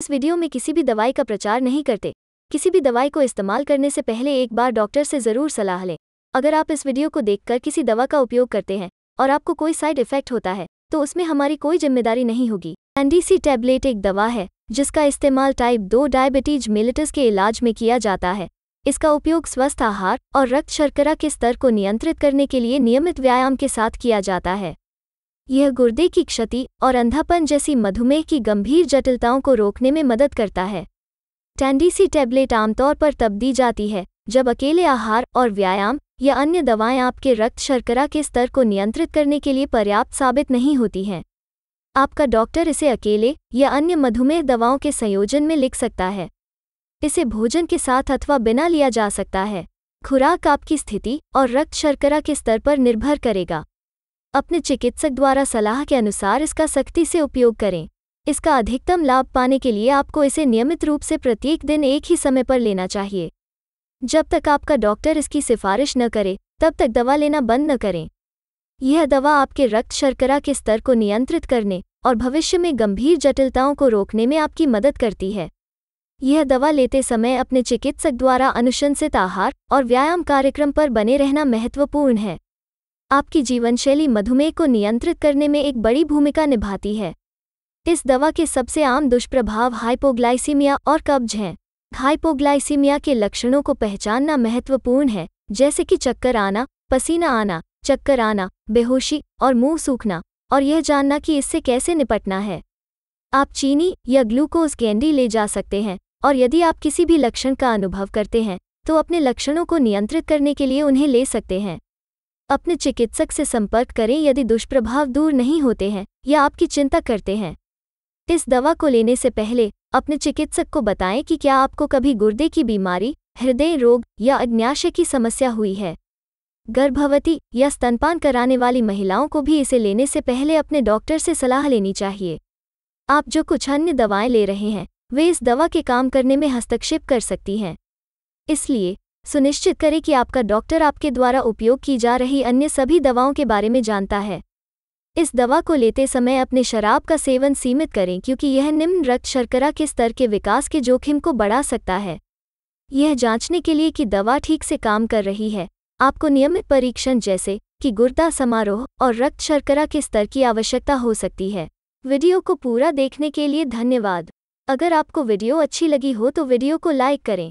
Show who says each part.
Speaker 1: इस वीडियो में किसी भी दवाई का प्रचार नहीं करते किसी भी दवाई को इस्तेमाल करने से पहले एक बार डॉक्टर से ज़रूर सलाह लें अगर आप इस वीडियो को देखकर किसी दवा का उपयोग करते हैं और आपको कोई साइड इफेक्ट होता है तो उसमें हमारी कोई जिम्मेदारी नहीं होगी एनडीसी टैबलेट एक दवा है जिसका इस्तेमाल टाइप दो डायबिटीज मिलिटस के इलाज में किया जाता है इसका उपयोग स्वस्थ आहार और रक्त शर्करा के स्तर को नियंत्रित करने के लिए नियमित व्यायाम के साथ किया जाता है यह गुर्दे की क्षति और अंधापन जैसी मधुमेह की गंभीर जटिलताओं को रोकने में मदद करता है टैंडीसी टैबलेट आमतौर पर तब दी जाती है जब अकेले आहार और व्यायाम या अन्य दवाएं आपके रक्त शर्करा के स्तर को नियंत्रित करने के लिए पर्याप्त साबित नहीं होती हैं आपका डॉक्टर इसे अकेले या अन्य मधुमेह दवाओं के संयोजन में लिख सकता है इसे भोजन के साथ अथवा बिना लिया जा सकता है खुराक आपकी स्थिति और रक्त शर्करा के स्तर पर निर्भर करेगा अपने चिकित्सक द्वारा सलाह के अनुसार इसका सख्ती से उपयोग करें इसका अधिकतम लाभ पाने के लिए आपको इसे नियमित रूप से प्रत्येक दिन एक ही समय पर लेना चाहिए जब तक आपका डॉक्टर इसकी सिफारिश न करे तब तक दवा लेना बंद न करें यह दवा आपके रक्त शर्करा के स्तर को नियंत्रित करने और भविष्य में गंभीर जटिलताओं को रोकने में आपकी मदद करती है यह दवा लेते समय अपने चिकित्सक द्वारा अनुशंसित आहार और व्यायाम कार्यक्रम पर बने रहना महत्वपूर्ण है आपकी जीवनशैली मधुमेह को नियंत्रित करने में एक बड़ी भूमिका निभाती है इस दवा के सबसे आम दुष्प्रभाव हाइपोग्लाइसीमिया और कब्ज हैं हाइपोग्लाइसीमिया के लक्षणों को पहचानना महत्वपूर्ण है जैसे कि चक्कर आना पसीना आना चक्कर आना बेहोशी और मुंह सूखना और यह जानना कि इससे कैसे निपटना है आप चीनी या ग्लूकोज कैंडी ले जा सकते हैं और यदि आप किसी भी लक्षण का अनुभव करते हैं तो अपने लक्षणों को नियंत्रित करने के लिए उन्हें ले सकते हैं अपने चिकित्सक से संपर्क करें यदि दुष्प्रभाव दूर नहीं होते हैं या आपकी चिंता करते हैं इस दवा को लेने से पहले अपने चिकित्सक को बताएं कि क्या आपको कभी गुर्दे की बीमारी हृदय रोग या अग्न्याशय की समस्या हुई है गर्भवती या स्तनपान कराने वाली महिलाओं को भी इसे लेने से पहले अपने डॉक्टर से सलाह लेनी चाहिए आप जो कुछ अन्य दवाएं ले रहे हैं वे इस दवा के काम करने में हस्तक्षेप कर सकती हैं इसलिए सुनिश्चित करें कि आपका डॉक्टर आपके द्वारा उपयोग की जा रही अन्य सभी दवाओं के बारे में जानता है इस दवा को लेते समय अपने शराब का सेवन सीमित करें क्योंकि यह निम्न रक्त शर्करा के स्तर के विकास के जोखिम को बढ़ा सकता है यह जांचने के लिए कि दवा ठीक से काम कर रही है आपको नियमित परीक्षण जैसे कि गुर्दा समारोह और रक्त शर्करा के स्तर की आवश्यकता हो सकती है वीडियो को पूरा देखने के लिए धन्यवाद अगर आपको वीडियो अच्छी लगी हो तो वीडियो को लाइक करें